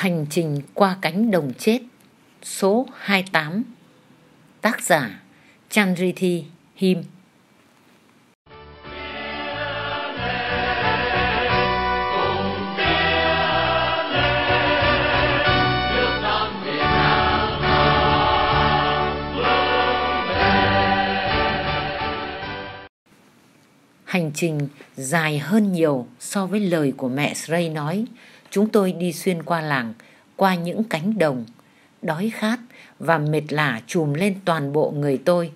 Hành trình qua cánh đồng chết Số 28 Tác giả Chandrithi Him Hành trình dài hơn nhiều so với lời của mẹ Srey nói Chúng tôi đi xuyên qua làng, qua những cánh đồng. Đói khát và mệt lả trùm lên toàn bộ người tôi.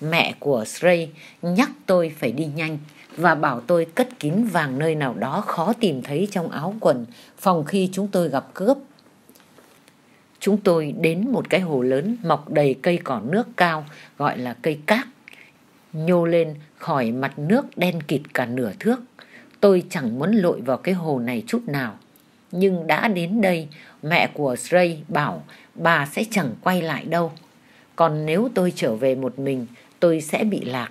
Mẹ của Sray nhắc tôi phải đi nhanh và bảo tôi cất kín vàng nơi nào đó khó tìm thấy trong áo quần phòng khi chúng tôi gặp cướp. Chúng tôi đến một cái hồ lớn mọc đầy cây cỏ nước cao gọi là cây cát. Nhô lên khỏi mặt nước đen kịt cả nửa thước. Tôi chẳng muốn lội vào cái hồ này chút nào nhưng đã đến đây mẹ của Sray bảo bà sẽ chẳng quay lại đâu. Còn nếu tôi trở về một mình, tôi sẽ bị lạc.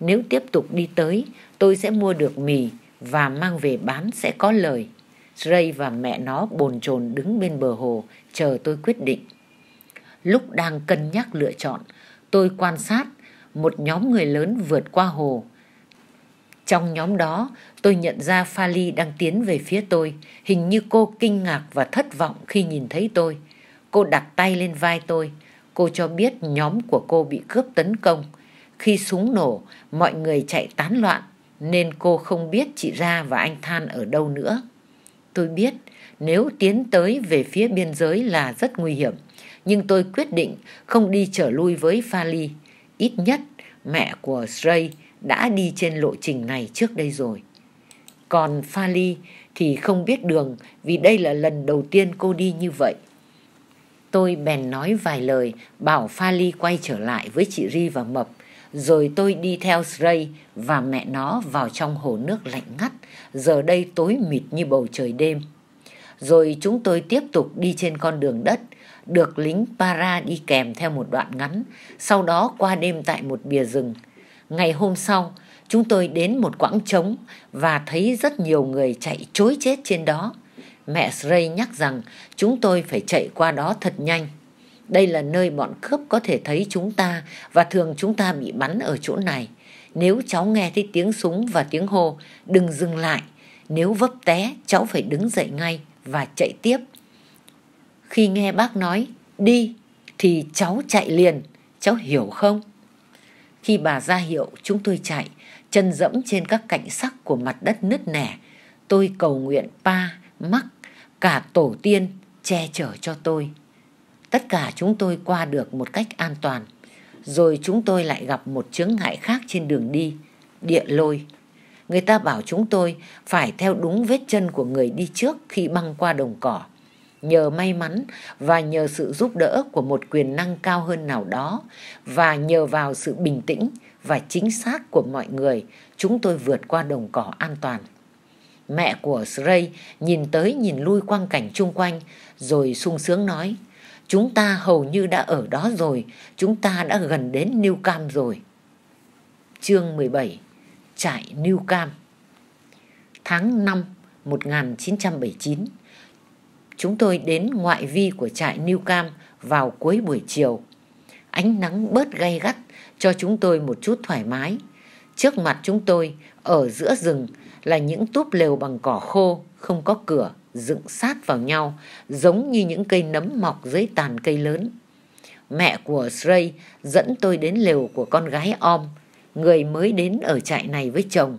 Nếu tiếp tục đi tới, tôi sẽ mua được mì và mang về bán sẽ có lời. Sray và mẹ nó bồn chồn đứng bên bờ hồ, chờ tôi quyết định. Lúc đang cân nhắc lựa chọn, tôi quan sát một nhóm người lớn vượt qua hồ trong nhóm đó, tôi nhận ra Phali đang tiến về phía tôi. Hình như cô kinh ngạc và thất vọng khi nhìn thấy tôi. Cô đặt tay lên vai tôi. Cô cho biết nhóm của cô bị cướp tấn công. Khi súng nổ, mọi người chạy tán loạn, nên cô không biết chị Ra và anh Than ở đâu nữa. Tôi biết, nếu tiến tới về phía biên giới là rất nguy hiểm. Nhưng tôi quyết định không đi trở lui với Phali. Ít nhất, mẹ của Sray đã đi trên lộ trình này trước đây rồi. Còn Pha Ly thì không biết đường vì đây là lần đầu tiên cô đi như vậy. Tôi bèn nói vài lời bảo Pha Ly quay trở lại với chị Ri và Mập rồi tôi đi theo Sray và mẹ nó vào trong hồ nước lạnh ngắt, giờ đây tối mịt như bầu trời đêm. Rồi chúng tôi tiếp tục đi trên con đường đất, được lính para đi kèm theo một đoạn ngắn, sau đó qua đêm tại một bìa rừng. Ngày hôm sau, chúng tôi đến một quãng trống và thấy rất nhiều người chạy chối chết trên đó. Mẹ Srey nhắc rằng chúng tôi phải chạy qua đó thật nhanh. Đây là nơi bọn cướp có thể thấy chúng ta và thường chúng ta bị bắn ở chỗ này. Nếu cháu nghe thấy tiếng súng và tiếng hô, đừng dừng lại. Nếu vấp té, cháu phải đứng dậy ngay và chạy tiếp. Khi nghe bác nói, đi, thì cháu chạy liền. Cháu hiểu không? Khi bà ra hiệu chúng tôi chạy, chân dẫm trên các cạnh sắc của mặt đất nứt nẻ. Tôi cầu nguyện Pa, Mắc, cả tổ tiên che chở cho tôi. Tất cả chúng tôi qua được một cách an toàn. Rồi chúng tôi lại gặp một chướng ngại khác trên đường đi, địa lôi. Người ta bảo chúng tôi phải theo đúng vết chân của người đi trước khi băng qua đồng cỏ nhờ may mắn và nhờ sự giúp đỡ của một quyền năng cao hơn nào đó và nhờ vào sự bình tĩnh và chính xác của mọi người chúng tôi vượt qua đồng cỏ an toàn mẹ của Srey nhìn tới nhìn lui quang cảnh chung quanh rồi sung sướng nói chúng ta hầu như đã ở đó rồi chúng ta đã gần đến New Cam rồi chương 17 trại New Cam tháng năm một nghìn chín trăm 5 chín chúng tôi đến ngoại vi của trại cam vào cuối buổi chiều. Ánh nắng bớt gay gắt cho chúng tôi một chút thoải mái. Trước mặt chúng tôi, ở giữa rừng là những túp lều bằng cỏ khô, không có cửa, dựng sát vào nhau, giống như những cây nấm mọc dưới tàn cây lớn. Mẹ của Sray dẫn tôi đến lều của con gái Om, người mới đến ở trại này với chồng.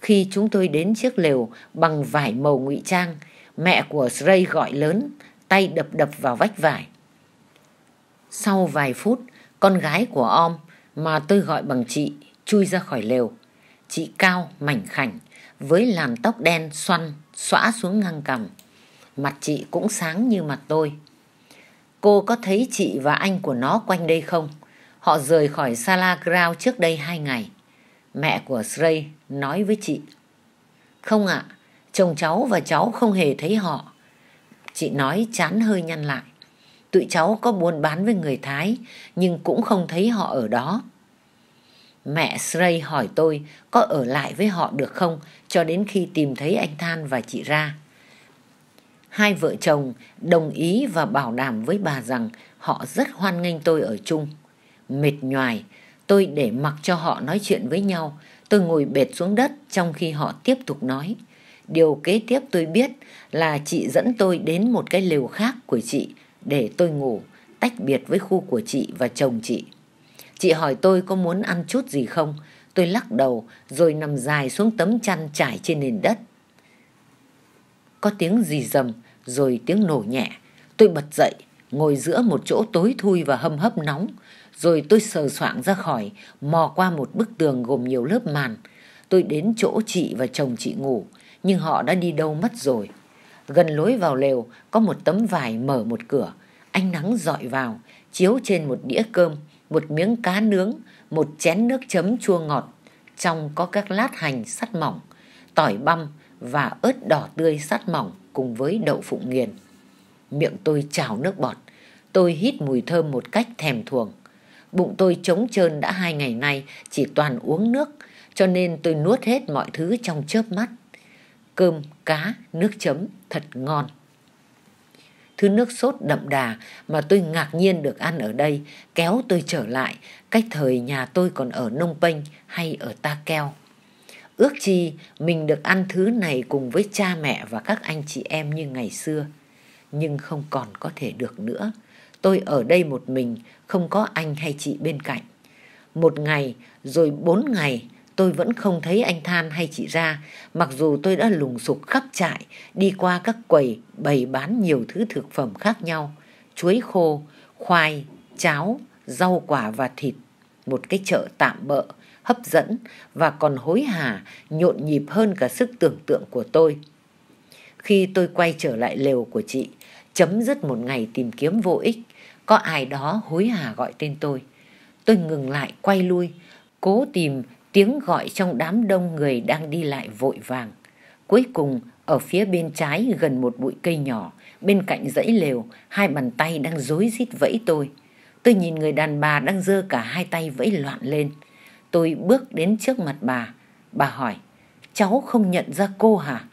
Khi chúng tôi đến chiếc lều bằng vải màu ngụy trang, Mẹ của Srey gọi lớn, tay đập đập vào vách vải. Sau vài phút, con gái của Om mà tôi gọi bằng chị chui ra khỏi lều. Chị cao, mảnh khảnh, với làn tóc đen xoăn, xõa xuống ngang cằm. Mặt chị cũng sáng như mặt tôi. Cô có thấy chị và anh của nó quanh đây không? Họ rời khỏi Sala Grau trước đây hai ngày. Mẹ của Srey nói với chị. Không ạ, à, chồng cháu và cháu không hề thấy họ chị nói chán hơi nhăn lại tụi cháu có buôn bán với người thái nhưng cũng không thấy họ ở đó mẹ sray hỏi tôi có ở lại với họ được không cho đến khi tìm thấy anh than và chị ra hai vợ chồng đồng ý và bảo đảm với bà rằng họ rất hoan nghênh tôi ở chung mệt nhoài tôi để mặc cho họ nói chuyện với nhau tôi ngồi bệt xuống đất trong khi họ tiếp tục nói Điều kế tiếp tôi biết là chị dẫn tôi đến một cái lều khác của chị để tôi ngủ, tách biệt với khu của chị và chồng chị. Chị hỏi tôi có muốn ăn chút gì không? Tôi lắc đầu rồi nằm dài xuống tấm chăn trải trên nền đất. Có tiếng gì rầm rồi tiếng nổ nhẹ. Tôi bật dậy, ngồi giữa một chỗ tối thui và hâm hấp nóng. Rồi tôi sờ soạng ra khỏi, mò qua một bức tường gồm nhiều lớp màn. Tôi đến chỗ chị và chồng chị ngủ nhưng họ đã đi đâu mất rồi. Gần lối vào lều có một tấm vải mở một cửa, ánh nắng dọi vào, chiếu trên một đĩa cơm, một miếng cá nướng, một chén nước chấm chua ngọt. Trong có các lát hành sắt mỏng, tỏi băm và ớt đỏ tươi sắt mỏng cùng với đậu phụ nghiền. Miệng tôi trào nước bọt, tôi hít mùi thơm một cách thèm thuồng. Bụng tôi trống trơn đã hai ngày nay chỉ toàn uống nước, cho nên tôi nuốt hết mọi thứ trong chớp mắt cơm, cá, nước chấm thật ngon. Thứ nước sốt đậm đà mà tôi ngạc nhiên được ăn ở đây kéo tôi trở lại cách thời nhà tôi còn ở Nông Penh hay ở Ta Keo. Ước chi mình được ăn thứ này cùng với cha mẹ và các anh chị em như ngày xưa. Nhưng không còn có thể được nữa. Tôi ở đây một mình, không có anh hay chị bên cạnh. Một ngày, rồi bốn ngày, tôi vẫn không thấy anh Than hay chị ra, mặc dù tôi đã lùng sục khắp trại, đi qua các quầy bày bán nhiều thứ thực phẩm khác nhau, chuối khô, khoai, cháo, rau quả và thịt. Một cái chợ tạm bợ, hấp dẫn và còn hối hả, nhộn nhịp hơn cả sức tưởng tượng của tôi. Khi tôi quay trở lại lều của chị, chấm dứt một ngày tìm kiếm vô ích, có ai đó hối hả gọi tên tôi. Tôi ngừng lại quay lui, cố tìm tiếng gọi trong đám đông người đang đi lại vội vàng. Cuối cùng, ở phía bên trái gần một bụi cây nhỏ, bên cạnh dãy lều, hai bàn tay đang rối rít vẫy tôi. Tôi nhìn người đàn bà đang giơ cả hai tay vẫy loạn lên. Tôi bước đến trước mặt bà. Bà hỏi, cháu không nhận ra cô hả?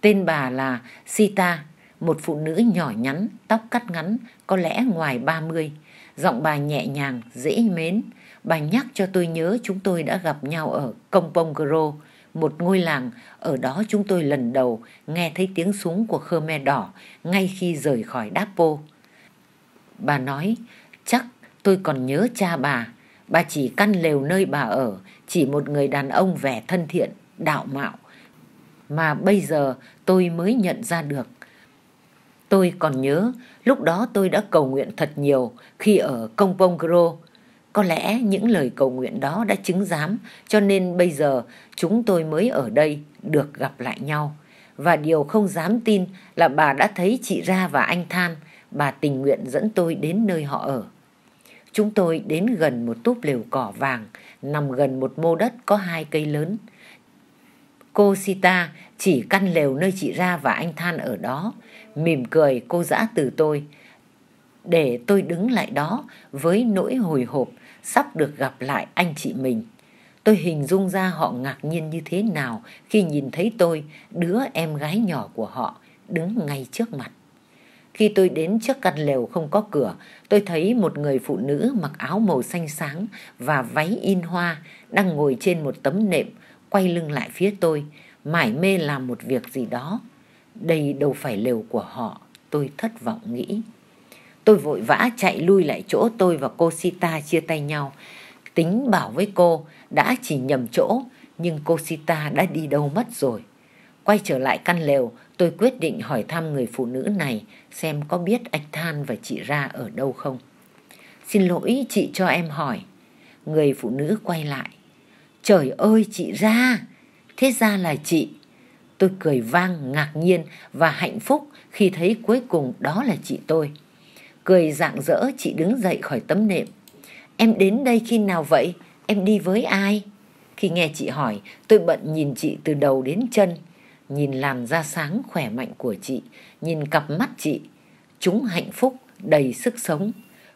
Tên bà là Sita, một phụ nữ nhỏ nhắn, tóc cắt ngắn, có lẽ ngoài ba mươi Giọng bà nhẹ nhàng, dễ mến, Bà nhắc cho tôi nhớ chúng tôi đã gặp nhau ở Kompong Gro, một ngôi làng. Ở đó chúng tôi lần đầu nghe thấy tiếng súng của Khmer Đỏ ngay khi rời khỏi Dapo. Bà nói, chắc tôi còn nhớ cha bà. Bà chỉ căn lều nơi bà ở, chỉ một người đàn ông vẻ thân thiện, đạo mạo. Mà bây giờ tôi mới nhận ra được. Tôi còn nhớ, lúc đó tôi đã cầu nguyện thật nhiều khi ở Công Pong Gro. Có lẽ những lời cầu nguyện đó đã chứng giám, cho nên bây giờ chúng tôi mới ở đây được gặp lại nhau. Và điều không dám tin là bà đã thấy chị Ra và anh Than, bà tình nguyện dẫn tôi đến nơi họ ở. Chúng tôi đến gần một túp lều cỏ vàng, nằm gần một mô đất có hai cây lớn. Cô Sita chỉ căn lều nơi chị Ra và anh Than ở đó. Mỉm cười cô dã từ tôi. Để tôi đứng lại đó với nỗi hồi hộp sắp được gặp lại anh chị mình. Tôi hình dung ra họ ngạc nhiên như thế nào khi nhìn thấy tôi, đứa em gái nhỏ của họ, đứng ngay trước mặt. Khi tôi đến trước căn lều không có cửa, tôi thấy một người phụ nữ mặc áo màu xanh sáng và váy in hoa đang ngồi trên một tấm nệm, quay lưng lại phía tôi, mải mê làm một việc gì đó. Đây đâu phải lều của họ, tôi thất vọng nghĩ. Tôi vội vã chạy lui lại chỗ tôi và cô Sita chia tay nhau. Tính bảo với cô đã chỉ nhầm chỗ, nhưng cô Sita đã đi đâu mất rồi. Quay trở lại căn lều, tôi quyết định hỏi thăm người phụ nữ này xem có biết Ạch Than và chị Ra ở đâu không. Xin lỗi chị cho em hỏi. Người phụ nữ quay lại. Trời ơi chị Ra, thế ra là chị. Tôi cười vang ngạc nhiên và hạnh phúc khi thấy cuối cùng đó là chị tôi. Cười rạng rỡ chị đứng dậy khỏi tấm nệm. Em đến đây khi nào vậy? Em đi với ai? Khi nghe chị hỏi, tôi bận nhìn chị từ đầu đến chân. Nhìn làm ra sáng khỏe mạnh của chị, nhìn cặp mắt chị. Chúng hạnh phúc, đầy sức sống.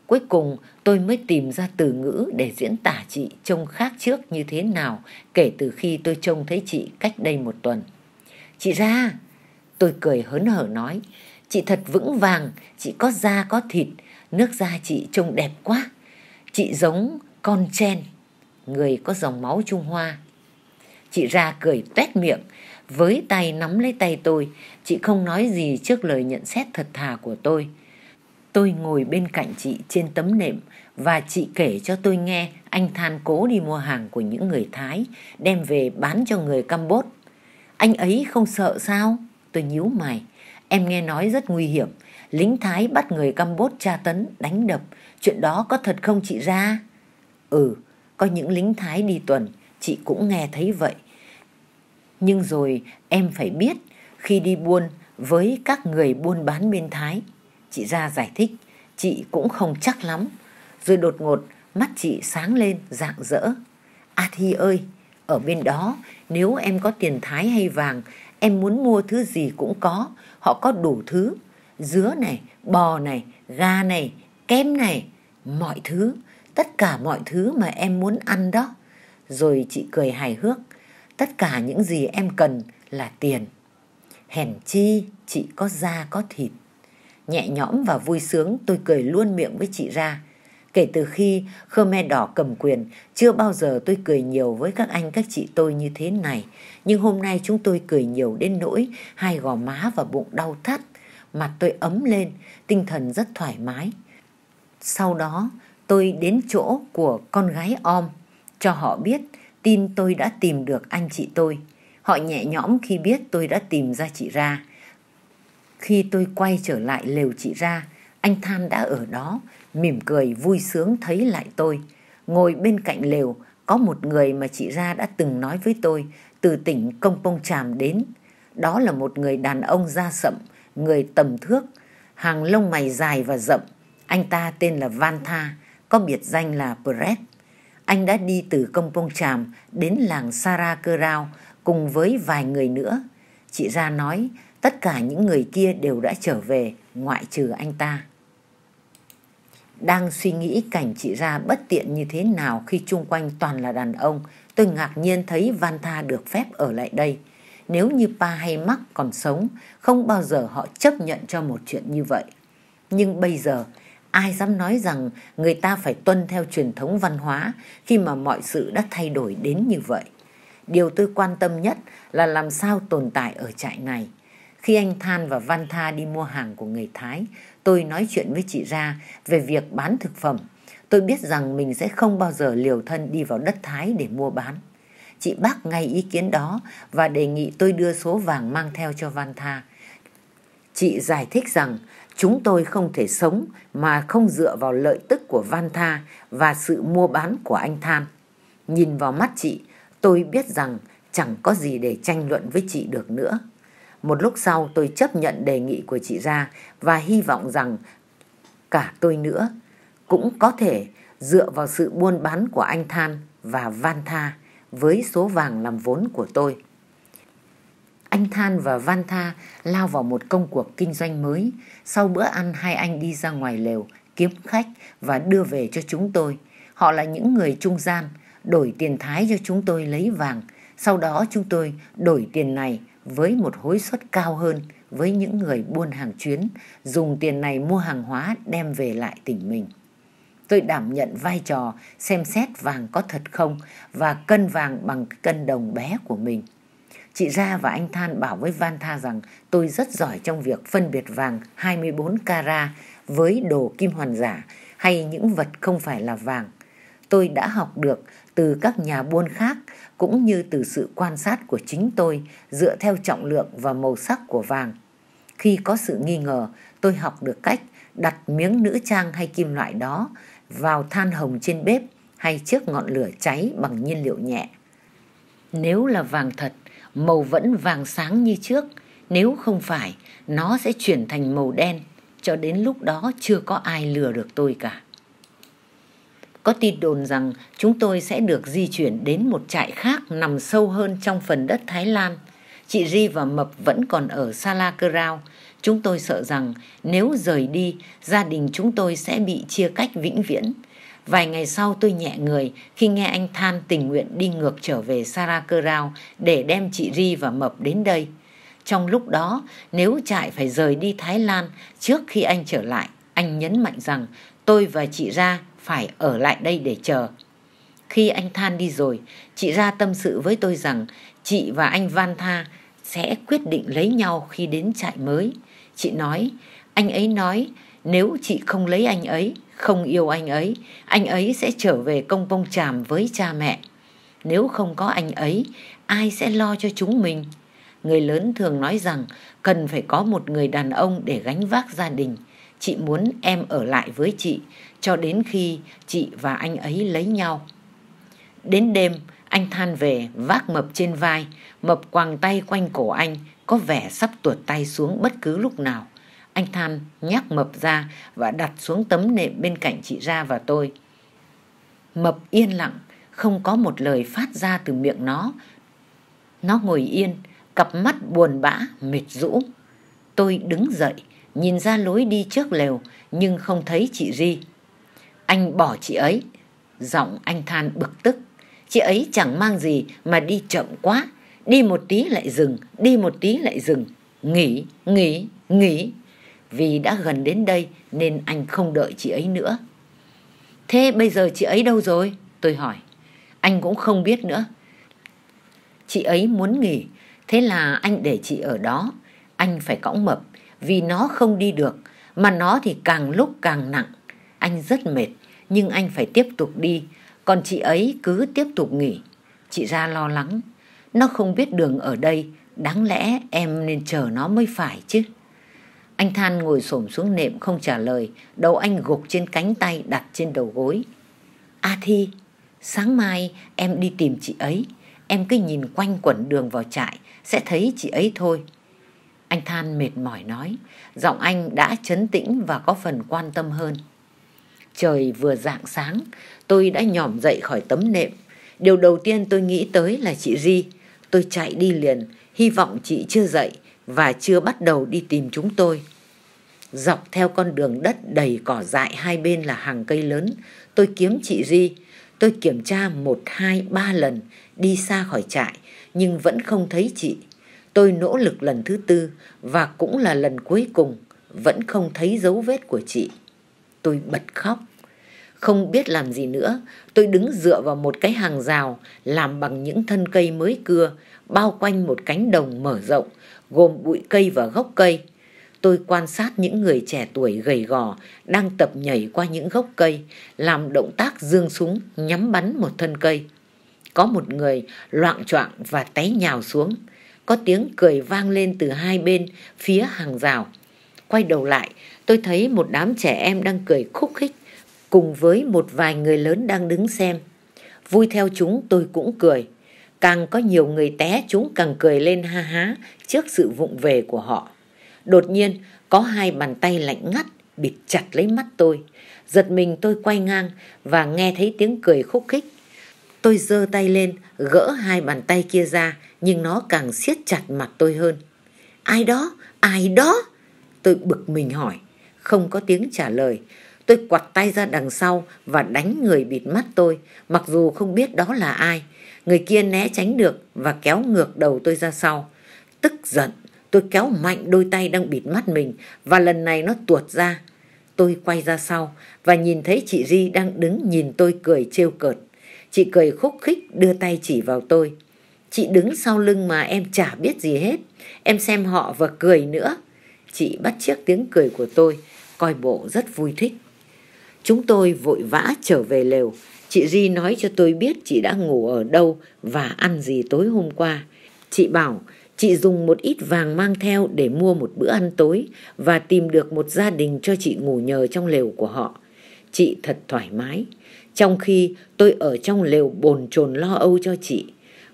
Cuối cùng tôi mới tìm ra từ ngữ để diễn tả chị trông khác trước như thế nào kể từ khi tôi trông thấy chị cách đây một tuần. Chị ra, tôi cười hớn hở nói, Chị thật vững vàng, chị có da có thịt, nước da chị trông đẹp quá. Chị giống con chen, người có dòng máu Trung Hoa. Chị ra cười tét miệng, với tay nắm lấy tay tôi. Chị không nói gì trước lời nhận xét thật thà của tôi. Tôi ngồi bên cạnh chị trên tấm nệm và chị kể cho tôi nghe anh than cố đi mua hàng của những người Thái đem về bán cho người Campuchia. Anh ấy không sợ sao? Tôi nhíu mày. Em nghe nói rất nguy hiểm, lính Thái bắt người Campuchia tra tấn, đánh đập. Chuyện đó có thật không chị ra? Ừ, có những lính Thái đi tuần, chị cũng nghe thấy vậy. Nhưng rồi em phải biết, khi đi buôn với các người buôn bán bên Thái, chị ra giải thích, chị cũng không chắc lắm. Rồi đột ngột, mắt chị sáng lên, rạng rỡ. A à Thi ơi, ở bên đó, nếu em có tiền Thái hay vàng, Em muốn mua thứ gì cũng có, họ có đủ thứ. Dứa này, bò này, gà này, kem này, mọi thứ, tất cả mọi thứ mà em muốn ăn đó. Rồi chị cười hài hước, tất cả những gì em cần là tiền. Hèn chi, chị có da có thịt. Nhẹ nhõm và vui sướng tôi cười luôn miệng với chị ra. Kể từ khi Khmer Đỏ cầm quyền, chưa bao giờ tôi cười nhiều với các anh các chị tôi như thế này. Nhưng hôm nay chúng tôi cười nhiều đến nỗi hai gò má và bụng đau thắt. Mặt tôi ấm lên, tinh thần rất thoải mái. Sau đó, tôi đến chỗ của con gái Om, cho họ biết tin tôi đã tìm được anh chị tôi. Họ nhẹ nhõm khi biết tôi đã tìm ra chị ra. Khi tôi quay trở lại lều chị ra, anh Than đã ở đó, mỉm cười vui sướng thấy lại tôi. Ngồi bên cạnh lều, có một người mà chị Ra đã từng nói với tôi, từ tỉnh Công Pông Tràm đến. Đó là một người đàn ông da sậm, người tầm thước, hàng lông mày dài và rậm. Anh ta tên là Van Tha, có biệt danh là Pret. Anh đã đi từ Công Pông Tràm đến làng Sara Cơ Rao cùng với vài người nữa. Chị Ra nói tất cả những người kia đều đã trở về ngoại trừ anh ta. Đang suy nghĩ cảnh chị ra bất tiện như thế nào khi chung quanh toàn là đàn ông, tôi ngạc nhiên thấy Van Tha được phép ở lại đây. Nếu như Pa hay Mắc còn sống, không bao giờ họ chấp nhận cho một chuyện như vậy. Nhưng bây giờ, ai dám nói rằng người ta phải tuân theo truyền thống văn hóa khi mà mọi sự đã thay đổi đến như vậy. Điều tôi quan tâm nhất là làm sao tồn tại ở trại này. Khi anh Than và Văn Tha đi mua hàng của người Thái, tôi nói chuyện với chị ra về việc bán thực phẩm. Tôi biết rằng mình sẽ không bao giờ liều thân đi vào đất Thái để mua bán. Chị bác ngay ý kiến đó và đề nghị tôi đưa số vàng mang theo cho Văn Tha. Chị giải thích rằng chúng tôi không thể sống mà không dựa vào lợi tức của Văn Tha và sự mua bán của anh Than. Nhìn vào mắt chị, tôi biết rằng chẳng có gì để tranh luận với chị được nữa. Một lúc sau tôi chấp nhận đề nghị của chị ra và hy vọng rằng cả tôi nữa cũng có thể dựa vào sự buôn bán của anh Than và Van Tha với số vàng làm vốn của tôi. Anh Than và Van Tha lao vào một công cuộc kinh doanh mới. Sau bữa ăn hai anh đi ra ngoài lều kiếm khách và đưa về cho chúng tôi. Họ là những người trung gian, đổi tiền thái cho chúng tôi lấy vàng. Sau đó chúng tôi đổi tiền này với một hối suất cao hơn với những người buôn hàng chuyến dùng tiền này mua hàng hóa đem về lại tỉnh mình. Tôi đảm nhận vai trò xem xét vàng có thật không và cân vàng bằng cân đồng bé của mình. Chị ra và anh Than bảo với Van Tha rằng tôi rất giỏi trong việc phân biệt vàng 24 cara với đồ kim hoàn giả hay những vật không phải là vàng. Tôi đã học được từ các nhà buôn khác cũng như từ sự quan sát của chính tôi dựa theo trọng lượng và màu sắc của vàng. Khi có sự nghi ngờ, tôi học được cách đặt miếng nữ trang hay kim loại đó vào than hồng trên bếp hay trước ngọn lửa cháy bằng nhiên liệu nhẹ. Nếu là vàng thật, màu vẫn vàng sáng như trước, nếu không phải, nó sẽ chuyển thành màu đen, cho đến lúc đó chưa có ai lừa được tôi cả. Có tin đồn rằng chúng tôi sẽ được di chuyển đến một trại khác nằm sâu hơn trong phần đất Thái Lan. Chị Ri và Mập vẫn còn ở Salakerao. Chúng tôi sợ rằng nếu rời đi, gia đình chúng tôi sẽ bị chia cách vĩnh viễn. Vài ngày sau tôi nhẹ người khi nghe anh Than tình nguyện đi ngược trở về Sarakerao để đem chị Ri và Mập đến đây. Trong lúc đó, nếu trại phải rời đi Thái Lan trước khi anh trở lại, anh nhấn mạnh rằng tôi và chị ra phải ở lại đây để chờ. Khi anh Than đi rồi, chị ra tâm sự với tôi rằng chị và anh Van Tha sẽ quyết định lấy nhau khi đến trại mới. Chị nói, anh ấy nói nếu chị không lấy anh ấy, không yêu anh ấy, anh ấy sẽ trở về công bông tràm với cha mẹ. Nếu không có anh ấy, ai sẽ lo cho chúng mình? Người lớn thường nói rằng cần phải có một người đàn ông để gánh vác gia đình – chị muốn em ở lại với chị cho đến khi chị và anh ấy lấy nhau đến đêm anh than về vác mập trên vai mập quàng tay quanh cổ anh có vẻ sắp tuột tay xuống bất cứ lúc nào anh than nhắc mập ra và đặt xuống tấm nệm bên cạnh chị ra và tôi mập yên lặng không có một lời phát ra từ miệng nó nó ngồi yên cặp mắt buồn bã mệt rũ tôi đứng dậy nhìn ra lối đi trước lều nhưng không thấy chị Ri. Anh bỏ chị ấy. Giọng anh than bực tức. Chị ấy chẳng mang gì mà đi chậm quá. Đi một tí lại dừng, đi một tí lại dừng. Nghỉ, nghỉ, nghỉ. Vì đã gần đến đây nên anh không đợi chị ấy nữa. Thế bây giờ chị ấy đâu rồi? Tôi hỏi. Anh cũng không biết nữa. Chị ấy muốn nghỉ, thế là anh để chị ở đó. Anh phải cõng mập vì nó không đi được mà nó thì càng lúc càng nặng anh rất mệt nhưng anh phải tiếp tục đi còn chị ấy cứ tiếp tục nghỉ chị ra lo lắng nó không biết đường ở đây đáng lẽ em nên chờ nó mới phải chứ anh than ngồi xổm xuống nệm không trả lời đầu anh gục trên cánh tay đặt trên đầu gối a thi sáng mai em đi tìm chị ấy em cứ nhìn quanh quẩn đường vào trại sẽ thấy chị ấy thôi anh Than mệt mỏi nói, giọng anh đã chấn tĩnh và có phần quan tâm hơn. Trời vừa rạng sáng, tôi đã nhỏm dậy khỏi tấm nệm. Điều đầu tiên tôi nghĩ tới là chị Di. Tôi chạy đi liền, hy vọng chị chưa dậy và chưa bắt đầu đi tìm chúng tôi. Dọc theo con đường đất đầy cỏ dại hai bên là hàng cây lớn, tôi kiếm chị Di. Tôi kiểm tra một, hai, ba lần, đi xa khỏi trại, nhưng vẫn không thấy chị. Tôi nỗ lực lần thứ tư và cũng là lần cuối cùng vẫn không thấy dấu vết của chị. Tôi bật khóc. Không biết làm gì nữa, tôi đứng dựa vào một cái hàng rào làm bằng những thân cây mới cưa, bao quanh một cánh đồng mở rộng, gồm bụi cây và gốc cây. Tôi quan sát những người trẻ tuổi gầy gò đang tập nhảy qua những gốc cây, làm động tác dương súng nhắm bắn một thân cây. Có một người loạn choạng và té nhào xuống có tiếng cười vang lên từ hai bên phía hàng rào. Quay đầu lại, tôi thấy một đám trẻ em đang cười khúc khích cùng với một vài người lớn đang đứng xem. Vui theo chúng tôi cũng cười. Càng có nhiều người té chúng càng cười lên ha há trước sự vụng về của họ. Đột nhiên, có hai bàn tay lạnh ngắt bịt chặt lấy mắt tôi. Giật mình tôi quay ngang và nghe thấy tiếng cười khúc khích. Tôi giơ tay lên, gỡ hai bàn tay kia ra, nhưng nó càng siết chặt mặt tôi hơn. Ai đó? Ai đó? Tôi bực mình hỏi, không có tiếng trả lời. Tôi quặt tay ra đằng sau và đánh người bịt mắt tôi, mặc dù không biết đó là ai. Người kia né tránh được và kéo ngược đầu tôi ra sau. Tức giận, tôi kéo mạnh đôi tay đang bịt mắt mình và lần này nó tuột ra. Tôi quay ra sau và nhìn thấy chị di đang đứng nhìn tôi cười trêu cợt. Chị cười khúc khích đưa tay chỉ vào tôi. Chị đứng sau lưng mà em chả biết gì hết. Em xem họ và cười nữa. Chị bắt chiếc tiếng cười của tôi, coi bộ rất vui thích. Chúng tôi vội vã trở về lều. Chị Di nói cho tôi biết chị đã ngủ ở đâu và ăn gì tối hôm qua. Chị bảo chị dùng một ít vàng mang theo để mua một bữa ăn tối và tìm được một gia đình cho chị ngủ nhờ trong lều của họ. Chị thật thoải mái, trong khi tôi ở trong lều bồn chồn lo âu cho chị.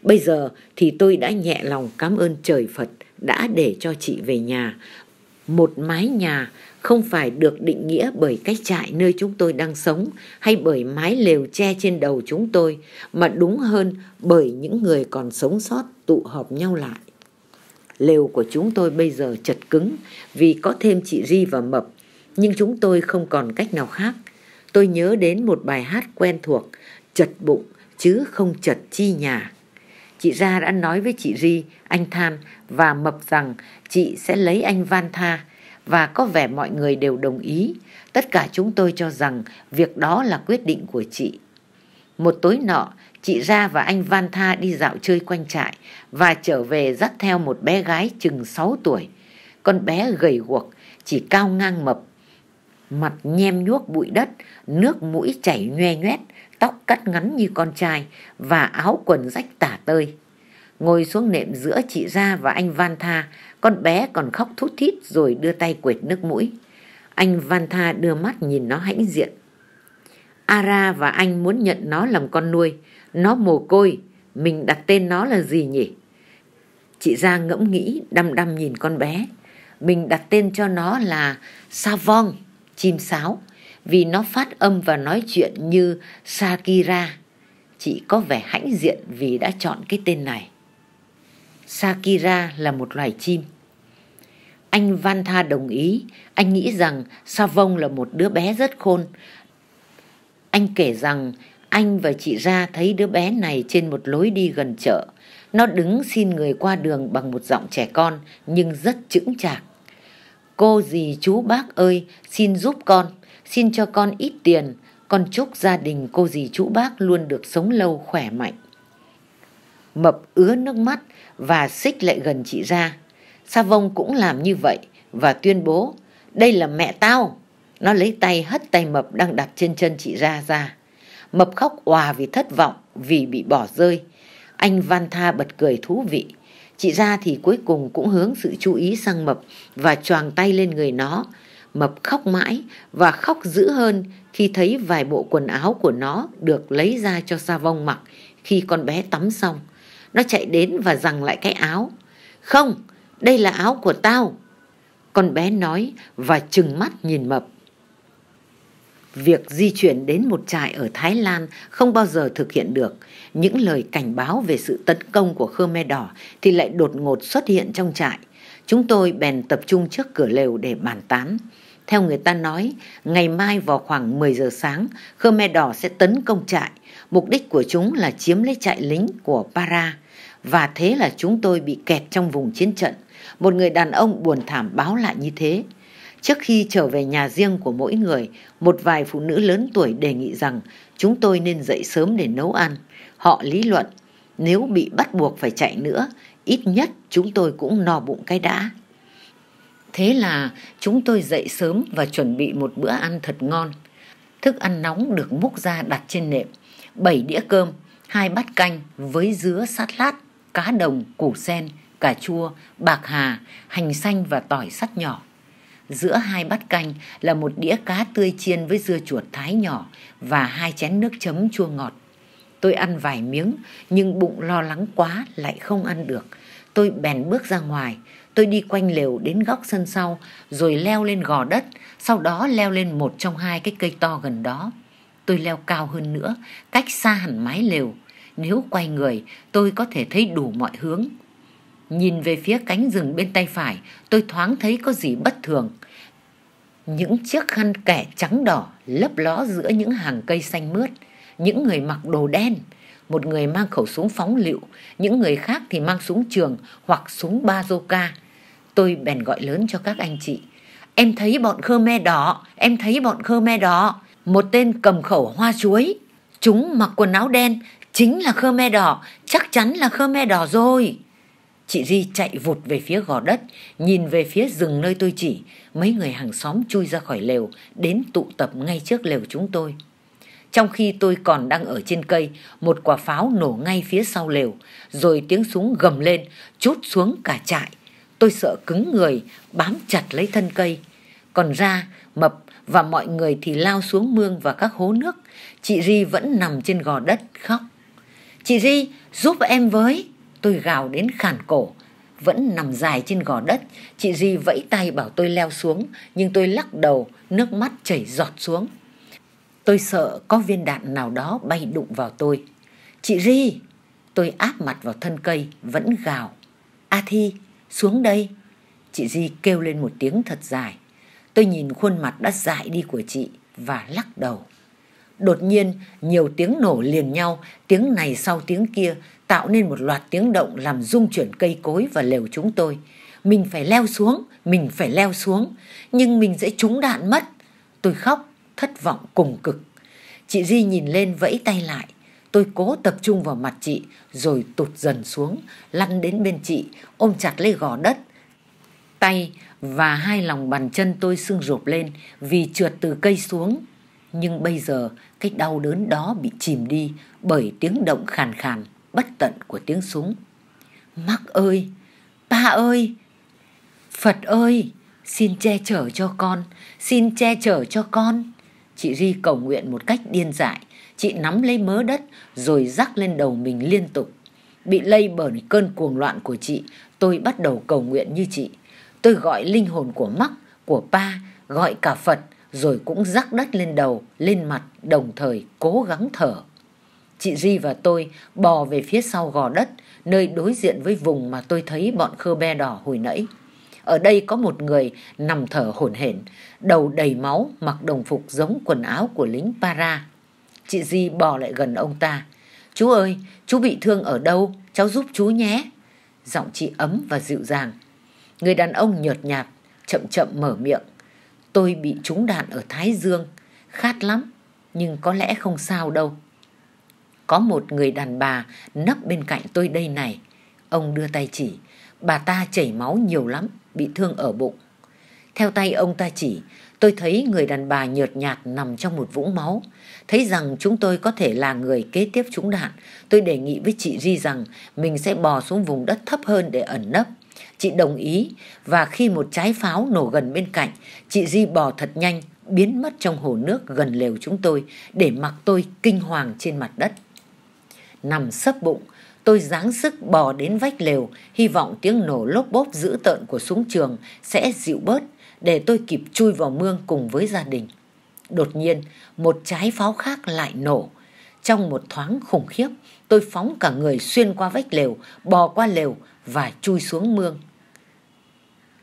Bây giờ thì tôi đã nhẹ lòng cảm ơn trời Phật đã để cho chị về nhà. Một mái nhà không phải được định nghĩa bởi cách trại nơi chúng tôi đang sống hay bởi mái lều che trên đầu chúng tôi, mà đúng hơn bởi những người còn sống sót tụ họp nhau lại. Lều của chúng tôi bây giờ chật cứng vì có thêm chị Ri và Mập, nhưng chúng tôi không còn cách nào khác. Tôi nhớ đến một bài hát quen thuộc, chật bụng chứ không chật chi nhà chị ra đã nói với chị Ri, anh Than và Mập rằng chị sẽ lấy anh Van Tha và có vẻ mọi người đều đồng ý. Tất cả chúng tôi cho rằng việc đó là quyết định của chị. Một tối nọ, chị ra và anh Van Tha đi dạo chơi quanh trại và trở về dắt theo một bé gái chừng sáu tuổi. Con bé gầy guộc, chỉ cao ngang mập, mặt nhem nhuốc bụi đất, nước mũi chảy nhoe nhoét, tóc cắt ngắn như con trai và áo quần rách tả tơi. Ngồi xuống nệm giữa chị ra và anh Van Tha, con bé còn khóc thút thít rồi đưa tay quệt nước mũi. Anh Van Tha đưa mắt nhìn nó hãnh diện. Ara và anh muốn nhận nó làm con nuôi, nó mồ côi, mình đặt tên nó là gì nhỉ? Chị ra ngẫm nghĩ, đăm đăm nhìn con bé. Mình đặt tên cho nó là Savong, chim sáo vì nó phát âm và nói chuyện như sakira Chị có vẻ hãnh diện vì đã chọn cái tên này. sakira là một loài chim. Anh Van Tha đồng ý, anh nghĩ rằng Savong là một đứa bé rất khôn. Anh kể rằng anh và chị ra thấy đứa bé này trên một lối đi gần chợ. Nó đứng xin người qua đường bằng một giọng trẻ con nhưng rất chững chạc. Cô gì chú bác ơi, xin giúp con xin cho con ít tiền, con chúc gia đình cô dì chú bác luôn được sống lâu khỏe mạnh. Mập ứa nước mắt và xích lại gần chị ra. Sa vông cũng làm như vậy và tuyên bố, đây là mẹ tao. Nó lấy tay hất tay Mập đang đặt trên chân chị ra ra. Mập khóc òa vì thất vọng, vì bị bỏ rơi. Anh Van Tha bật cười thú vị. Chị ra thì cuối cùng cũng hướng sự chú ý sang Mập và choàng tay lên người nó. Mập khóc mãi và khóc dữ hơn khi thấy vài bộ quần áo của nó được lấy ra cho Sa Vong mặc khi con bé tắm xong. Nó chạy đến và giằng lại cái áo. Không, đây là áo của tao. Con bé nói và trừng mắt nhìn Mập. Việc di chuyển đến một trại ở Thái Lan không bao giờ thực hiện được. Những lời cảnh báo về sự tấn công của Khmer Đỏ thì lại đột ngột xuất hiện trong trại. Chúng tôi bèn tập trung trước cửa lều để bàn tán. Theo người ta nói, ngày mai vào khoảng 10 giờ sáng, Khmer Đỏ sẽ tấn công trại. Mục đích của chúng là chiếm lấy trại lính của Para. Và thế là chúng tôi bị kẹt trong vùng chiến trận. Một người đàn ông buồn thảm báo lại như thế. Trước khi trở về nhà riêng của mỗi người, một vài phụ nữ lớn tuổi đề nghị rằng chúng tôi nên dậy sớm để nấu ăn. Họ lý luận, nếu bị bắt buộc phải chạy nữa, ít nhất chúng tôi cũng no bụng cái đã. Thế là chúng tôi dậy sớm và chuẩn bị một bữa ăn thật ngon. Thức ăn nóng được múc ra đặt trên nệm, bảy đĩa cơm, hai bát canh với dứa sát lát, cá đồng, củ sen, cà chua, bạc hà, hành xanh và tỏi sắt nhỏ. Giữa hai bát canh là một đĩa cá tươi chiên với dưa chuột thái nhỏ và hai chén nước chấm chua ngọt. Tôi ăn vài miếng nhưng bụng lo lắng quá lại không ăn được. Tôi bèn bước ra ngoài, Tôi đi quanh lều đến góc sân sau, rồi leo lên gò đất, sau đó leo lên một trong hai cái cây to gần đó. Tôi leo cao hơn nữa, cách xa hẳn mái lều. Nếu quay người, tôi có thể thấy đủ mọi hướng. Nhìn về phía cánh rừng bên tay phải, tôi thoáng thấy có gì bất thường. Những chiếc khăn kẻ trắng đỏ lấp ló giữa những hàng cây xanh mướt, những người mặc đồ đen, một người mang khẩu súng phóng lựu, những người khác thì mang súng trường hoặc súng bazooka. Tôi bèn gọi lớn cho các anh chị. Em thấy bọn Khmer đỏ, em thấy bọn Khmer đỏ. Một tên cầm khẩu hoa chuối. Chúng mặc quần áo đen, chính là Khmer đỏ, chắc chắn là Khmer đỏ rồi. Chị Di chạy vụt về phía gò đất, nhìn về phía rừng nơi tôi chỉ. Mấy người hàng xóm chui ra khỏi lều, đến tụ tập ngay trước lều chúng tôi. Trong khi tôi còn đang ở trên cây, một quả pháo nổ ngay phía sau lều, rồi tiếng súng gầm lên, chút xuống cả trại. Tôi sợ cứng người, bám chặt lấy thân cây. Còn ra, mập và mọi người thì lao xuống mương và các hố nước. Chị Ri vẫn nằm trên gò đất khóc. Chị Ri, giúp em với. Tôi gào đến khản cổ. Vẫn nằm dài trên gò đất, chị Ri vẫy tay bảo tôi leo xuống, nhưng tôi lắc đầu, nước mắt chảy giọt xuống. Tôi sợ có viên đạn nào đó bay đụng vào tôi. Chị Ri! Tôi áp mặt vào thân cây, vẫn gào. A Thi, xuống đây. Chị Di kêu lên một tiếng thật dài. Tôi nhìn khuôn mặt đã dại đi của chị và lắc đầu. Đột nhiên, nhiều tiếng nổ liền nhau, tiếng này sau tiếng kia, tạo nên một loạt tiếng động làm rung chuyển cây cối và lều chúng tôi. Mình phải leo xuống, mình phải leo xuống, nhưng mình sẽ trúng đạn mất. Tôi khóc, thất vọng cùng cực. Chị Di nhìn lên vẫy tay lại. Tôi cố tập trung vào mặt chị rồi tụt dần xuống, lăn đến bên chị, ôm chặt lấy gò đất. Tay và hai lòng bàn chân tôi sưng rộp lên vì trượt từ cây xuống. Nhưng bây giờ cái đau đớn đó bị chìm đi bởi tiếng động khàn khàn, bất tận của tiếng súng. Mắc ơi! Ba ơi! Phật ơi! Xin che chở cho con! Xin che chở cho con! Chị Ri cầu nguyện một cách điên dại chị nắm lấy mớ đất rồi rắc lên đầu mình liên tục bị lây bởi cơn cuồng loạn của chị tôi bắt đầu cầu nguyện như chị tôi gọi linh hồn của mắc của pa gọi cả phật rồi cũng rắc đất lên đầu lên mặt đồng thời cố gắng thở chị di và tôi bò về phía sau gò đất nơi đối diện với vùng mà tôi thấy bọn khơ be đỏ hồi nãy ở đây có một người nằm thở hổn hển đầu đầy máu mặc đồng phục giống quần áo của lính para Chị Di bò lại gần ông ta. Chú ơi, chú bị thương ở đâu? Cháu giúp chú nhé. Giọng chị ấm và dịu dàng. Người đàn ông nhợt nhạt, chậm chậm mở miệng. Tôi bị trúng đạn ở Thái Dương. Khát lắm, nhưng có lẽ không sao đâu. Có một người đàn bà nấp bên cạnh tôi đây này. Ông đưa tay chỉ. Bà ta chảy máu nhiều lắm, bị thương ở bụng. Theo tay ông ta chỉ, tôi thấy người đàn bà nhợt nhạt nằm trong một vũng máu. Thấy rằng chúng tôi có thể là người kế tiếp trúng đạn, tôi đề nghị với chị Ri rằng mình sẽ bò xuống vùng đất thấp hơn để ẩn nấp. Chị đồng ý và khi một trái pháo nổ gần bên cạnh, chị Ri bò thật nhanh, biến mất trong hồ nước gần lều chúng tôi để mặc tôi kinh hoàng trên mặt đất. Nằm sấp bụng, tôi dáng sức bò đến vách lều, hy vọng tiếng nổ lốp bốp dữ tợn của súng trường sẽ dịu bớt để tôi kịp chui vào mương cùng với gia đình. Đột nhiên, một trái pháo khác lại nổ. Trong một thoáng khủng khiếp, tôi phóng cả người xuyên qua vách lều, bò qua lều và chui xuống mương.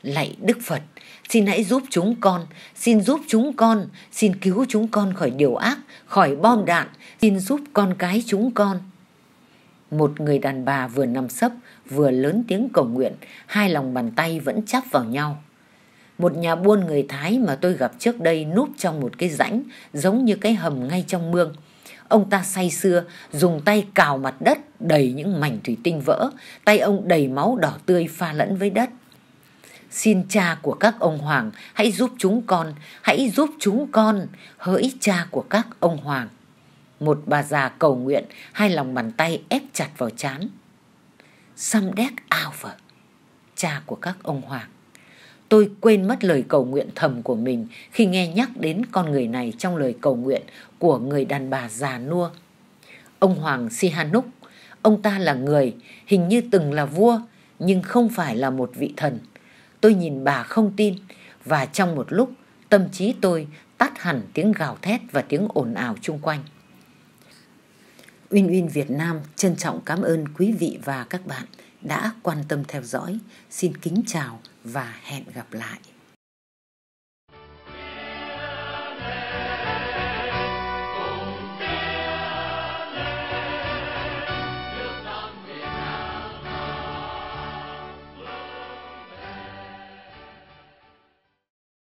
Lạy Đức Phật, xin hãy giúp chúng con, xin giúp chúng con, xin cứu chúng con khỏi điều ác, khỏi bom đạn, xin giúp con cái chúng con. Một người đàn bà vừa nằm sấp, vừa lớn tiếng cầu nguyện, hai lòng bàn tay vẫn chắp vào nhau một nhà buôn người Thái mà tôi gặp trước đây núp trong một cái rãnh giống như cái hầm ngay trong mương. Ông ta say xưa, dùng tay cào mặt đất đầy những mảnh thủy tinh vỡ, tay ông đầy máu đỏ tươi pha lẫn với đất. Xin cha của các ông hoàng, hãy giúp chúng con, hãy giúp chúng con, hỡi cha của các ông hoàng. Một bà già cầu nguyện, hai lòng bàn tay ép chặt vào chán. Xăm đét ao vợ, cha của các ông hoàng. Tôi quên mất lời cầu nguyện thầm của mình khi nghe nhắc đến con người này trong lời cầu nguyện của người đàn bà già nua. Ông Hoàng Sihanouk, ông ta là người, hình như từng là vua, nhưng không phải là một vị thần. Tôi nhìn bà không tin, và trong một lúc, tâm trí tôi tắt hẳn tiếng gào thét và tiếng ồn ào chung quanh. Uyên Uyên Việt Nam trân trọng cảm ơn quý vị và các bạn đã quan tâm theo dõi. Xin kính chào và hẹn gặp lại